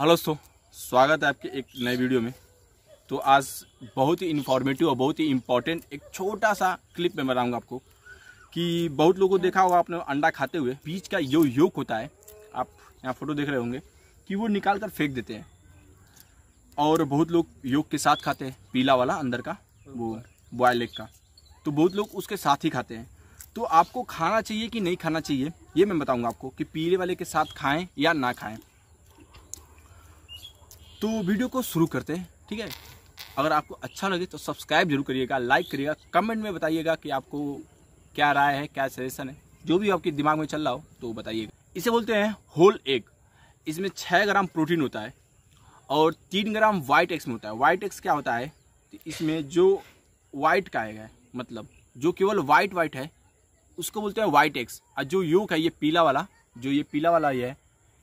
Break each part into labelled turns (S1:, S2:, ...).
S1: hello दोस्तों स्वागत है आपके एक नए वीडियो में तो आज बहुत ही इन्फॉर्मेटिव और बहुत ही इम्पोर्टेंट एक छोटा सा क्लिप मैं बताऊंगा आपको कि बहुत लोगों को देखा होगा आपने अंडा खाते हुए बीच का यो योक होता है आप यहाँ फोटो देख रहे होंगे कि वो निकाल कर फेंक देते हैं और बहुत लोग योग के साथ खाते हैं पीला वाला अंदर का वो बॉयल एग का तो बहुत लोग उसके साथ ही खाते हैं तो आपको खाना चाहिए कि नहीं खाना चाहिए ये मैं बताऊँगा आपको कि पीले वाले के साथ खाएँ या ना खाएँ तो वीडियो को शुरू करते हैं ठीक है अगर आपको अच्छा लगे तो सब्सक्राइब जरूर करिएगा लाइक करिएगा कमेंट में बताइएगा कि आपको क्या राय है क्या सजेशन है जो भी आपके दिमाग में चल रहा हो तो बताइएगा इसे बोलते हैं होल एग इसमें छः ग्राम प्रोटीन होता है और तीन ग्राम वाइट एक्स में होता है वाइट एक्स क्या होता है तो इसमें जो वाइट का है मतलब जो केवल वाइट वाइट है उसको बोलते हैं वाइट एक्स और जो योग है ये पीला वाला जो ये पीला वाला ये है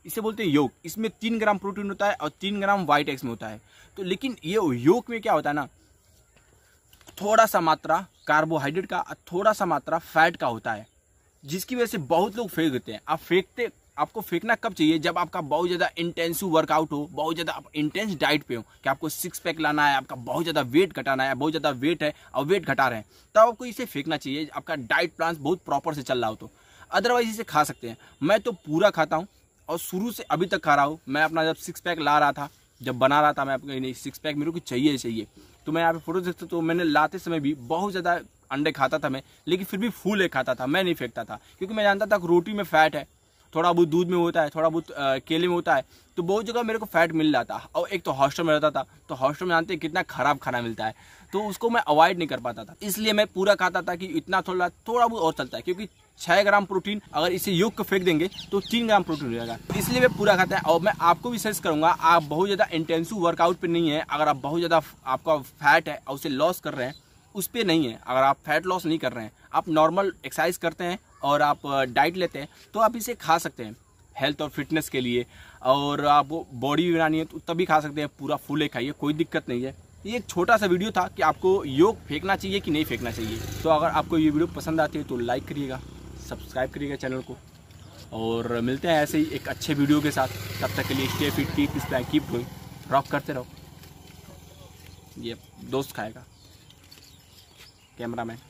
S1: इसे बोलते हैं योग इसमें तीन ग्राम प्रोटीन होता है और तीन ग्राम वाइट एक्स में होता है तो लेकिन ये योग में क्या होता है ना थोड़ा सा मात्रा कार्बोहाइड्रेट का और थोड़ा सा मात्रा फैट का होता है जिसकी वजह से बहुत लोग फेंक देते हैं आप फेंकते आपको फेंकना कब चाहिए जब आपका बहुत ज़्यादा इंटेंसिव वर्कआउट हो बहुत ज़्यादा आप इंटेंस डाइट पे हो कि आपको सिक्स पैक लाना है आपका बहुत ज़्यादा वेट घटाना है बहुत ज़्यादा वेट है और वेट घटा रहे हैं तब तो आपको इसे फेंकना चाहिए आपका डाइट प्लान बहुत प्रॉपर से चल रहा हो तो अदरवाइज इसे खा सकते हैं मैं तो पूरा खाता हूँ और शुरू से अभी तक खा रहा हूँ मैं अपना जब सिक्स पैक ला रहा था जब बना रहा था मैं अपने नहीं सिक्स पैक मेरे को चाहिए चाहिए तो मैं यहाँ पे फोटो देखता तो मैंने लाते समय भी बहुत ज़्यादा अंडे खाता था मैं लेकिन फिर भी फूल एक खाता था मैं नहीं फेंकता था क्योंकि मैं जानता था रोटी में फैट है थोड़ा बहुत दूध में होता है थोड़ा बहुत केले में होता है तो बहुत जगह मेरे को फैट मिल जाता और एक तो हॉस्टल में रहता था तो हॉस्टल में जानते हैं कितना ख़राब खाना मिलता है तो उसको मैं अवॉइड नहीं कर पाता था इसलिए मैं पूरा खाता था कि इतना थोड़ा थोड़ा बहुत और चलता है क्योंकि छः ग्राम प्रोटीन अगर इसे योग को फेंक देंगे तो तीन ग्राम प्रोटीन जाएगा इसलिए मैं पूरा खाता है और मैं आपको भी सजेस्ट करूँगा आप बहुत ज़्यादा इंटेंसिव वर्कआउट पर नहीं है अगर आप बहुत ज़्यादा आपका फैट है और उसे लॉस कर रहे हैं उस पर नहीं है अगर आप फैट लॉस नहीं कर रहे हैं आप नॉर्मल एक्सरसाइज करते हैं और आप डाइट लेते हैं तो आप इसे खा सकते हैं हेल्थ और फिटनेस के लिए और आप बॉडी भी बनानी है तो तभी खा सकते हैं पूरा फूले खाइए कोई दिक्कत नहीं है ये एक छोटा सा वीडियो था कि आपको योग फेंकना चाहिए कि नहीं फेंकना चाहिए तो अगर आपको ये वीडियो पसंद आती है तो लाइक करिएगा सब्सक्राइब करिएगा चैनल को और मिलते हैं ऐसे ही एक अच्छे वीडियो के साथ तब तक के लिए स्टे फिट की इस तरह कीप डूइंग रॉक करते रहो ये दोस्त खाएगा कैमरा मैन